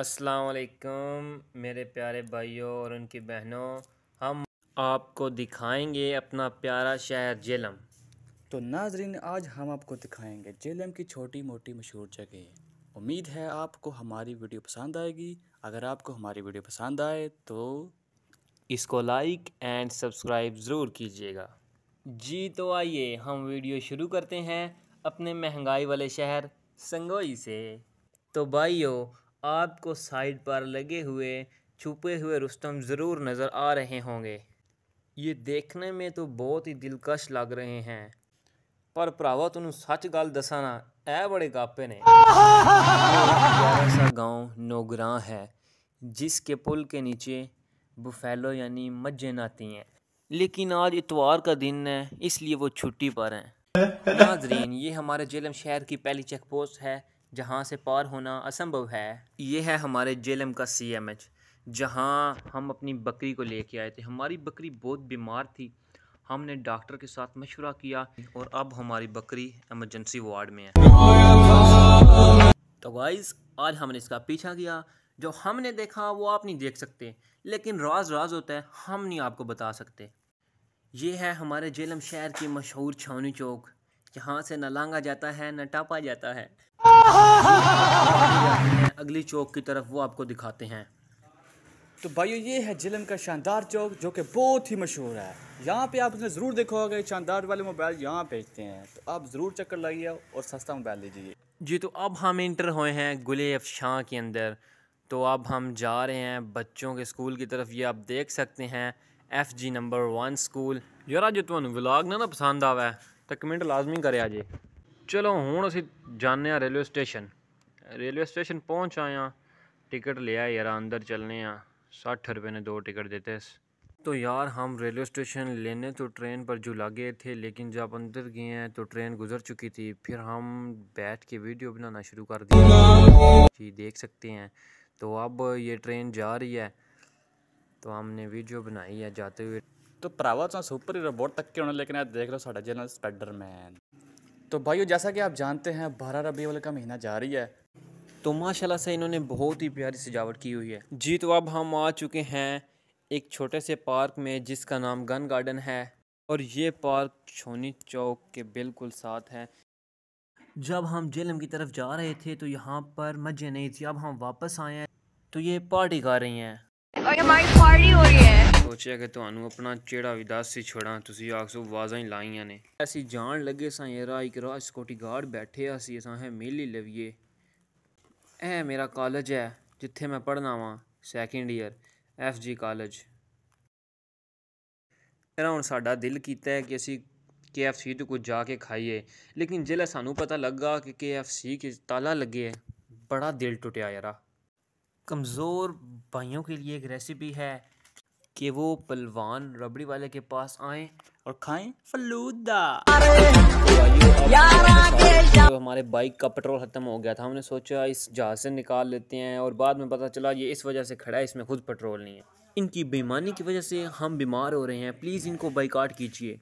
असलकम मेरे प्यारे भाइयों और उनकी बहनों हम आपको दिखाएंगे अपना प्यारा शहर जेलम तो नाजरीन आज हम आपको दिखाएंगे जेलम की छोटी मोटी मशहूर जगह उम्मीद है आपको हमारी वीडियो पसंद आएगी अगर आपको हमारी वीडियो पसंद आए तो इसको लाइक एंड सब्सक्राइब ज़रूर कीजिएगा जी तो आइए हम वीडियो शुरू करते हैं अपने महंगाई वाले शहर संगोई से तो भाइयों आपको साइड पर लगे हुए छुपे हुए रुस्तम ज़रूर नज़र आ रहे होंगे ये देखने में तो बहुत ही दिलकश लग रहे हैं पर भरावा तेन सच गल दसा ना ए बड़े गापे ने ऐसा गांव नोगरा है जिसके पुल के नीचे बुफेलो यानी मज्जे नाती हैं लेकिन आज इतवार का दिन है इसलिए वो छुट्टी पर हैं नाजरीन ये हमारे जेलम शहर की पहली चेक पोस्ट है जहाँ से पार होना असंभव है ये है हमारे जेलम का सी एम एच जहाँ हम अपनी बकरी को लेके आए थे हमारी बकरी बहुत बीमार थी हमने डॉक्टर के साथ मशवरा किया और अब हमारी बकरी एमरजेंसी वार्ड में है तो वाइज आज हमने इसका पीछा किया जो हमने देखा वो आप नहीं देख सकते लेकिन राज राज होता है हम नहीं आपको बता सकते ये है हमारे जेलम शहर की मशहूर छावनी चौक यहाँ से न लांगा जाता है न टापा जाता है अगली चौक की तरफ वो आपको दिखाते हैं तो भाइयों ये है जिलम का शानदार चौक जो कि बहुत ही मशहूर है यहाँ पे आप इसमें ज़रूर देखोगे शानदार वाले मोबाइल यहाँ बेचते हैं तो आप ज़रूर चक्कर लगाइए और सस्ता मोबाइल लीजिए जी तो अब हम इंटर हुए हैं गुले अफशां के अंदर तो अब हम जा रहे हैं बच्चों के स्कूल की तरफ ये आप देख सकते हैं F G number one school यार जो तुम ब्लाग ना ना पसंद आवा है तो कमेंट लाजमी करे आज चलो हूँ असं जाने रेलवे स्टेशन रेलवे स्टेशन पहुँच आए हैं टिकट लिया यार अंदर चलने सठ रुपये ने दो टिकट देते तो यार हम रेलवे स्टेशन लेने तो ट्रेन पर जो लगे थे लेकिन जब अंदर गए हैं तो ट्रेन गुजर चुकी थी फिर हम बैठ के वीडियो बनाना शुरू कर दिया जी देख सकते हैं तो अब ये ट्रेन जा रही है तो हमने वीडियो बनाई है जाते हुए तो प्रावत तो चौंस ऊपर ही रोबोट तक के होने लेकिन आज देख लो साढ़ा चैनल स्पाइडरमैन तो भाई जैसा कि आप जानते हैं बारह रबी वाले का महीना जा रही है तो माशाल्लाह से इन्होंने बहुत ही प्यारी सजावट की हुई है जी तो अब हम आ चुके हैं एक छोटे से पार्क में जिसका नाम गन गार्डन है और ये पार्क छोनी चौक के बिल्कुल साथ है जब हम जेलम की तरफ जा रहे थे तो यहाँ पर मजे नहीं थी अब हम वापस आए हैं तो ये पार्टी गा रही हैं ਪਾਰਟੀ ਹੋ ਰਹੀ ਹੈ ਸੋਚਿਆ ਕਿ ਤੁਹਾਨੂੰ ਆਪਣਾ ਚਿਹੜਾ ਵੀ ਦੱਸ ਸੀ ਛੋੜਾਂ ਤੁਸੀਂ ਆਖਸੋ ਆਵਾਜ਼ਾਂ ਹੀ ਲਾਈਆਂ ਨੇ ਅਸੀਂ ਜਾਣ ਲੱਗੇ ਸਾਂ ਇਹ ਰਾਹ ਇੱਕ ਰਾਹ ਸਕਿਉਰਟੀ ਗਾਰਡ ਬੈਠੇ ਆ ਸੀ ਅਸਾਂ ਹੈ ਮਿਲ ਹੀ ਲਵੀਏ ਇਹ ਮੇਰਾ ਕਾਲਜ ਹੈ ਜਿੱਥੇ ਮੈਂ ਪੜਨਾ ਵਾਂ second year F G college ਇਹਨਾਂ ਹੁਣ ਸਾਡਾ ਦਿਲ ਕੀਤਾ ਹੈ ਕਿ ਅਸੀਂ ਕੇ ਐਫ ਸੀ ਤੋਂ ਕੁਝ ਜਾ ਕੇ ਖਾਈਏ ਲੇਕਿਨ ਜਿਲੇ ਸਾਨੂੰ ਪਤਾ ਲੱਗਾ ਕਿ ਕੇ ਐਫ ਸੀ ਕਿ ਤਾਲਾ ਲੱਗੇ ਹੈ ਬੜਾ ਦਿਲ ਟੁੱਟਿਆ ਯਾਰਾ कमज़ोर भाइयों के लिए एक रेसिपी है कि वो पलवान रबड़ी वाले के पास आए और खाएं फलूदा तो हमारे बाइक का पेट्रोल ख़त्म हो गया था हमने सोचा इस जहाज से निकाल लेते हैं और बाद में पता चला ये इस वजह से खड़ा है इसमें खुद पेट्रोल नहीं है इनकी बेईमानी की वजह से हम बीमार हो रहे हैं प्लीज़ इनको बाइकाट कीजिए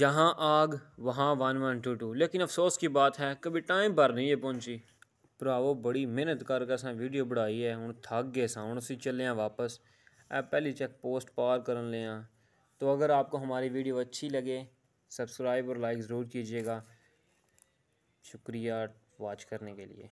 जहाँ आग वहाँ वन वन टू टू लेकिन अफसोस की बात है कभी टाइम पर नहीं ये पहुँची ਭਰਾਵੋ बड़ी मेहनत करके ਅਸਾਂ वीडियो बढ़ाई है हूँ थक गए ਸਾਂ ਹੁਣ ਅਸੀਂ वापस आप पहली चेक पोस्ट पार कर ले तो अगर आपको हमारी वीडियो अच्छी लगे सब्सक्राइब और लाइक ज़रूर कीजिएगा शुक्रिया वॉच करने के लिए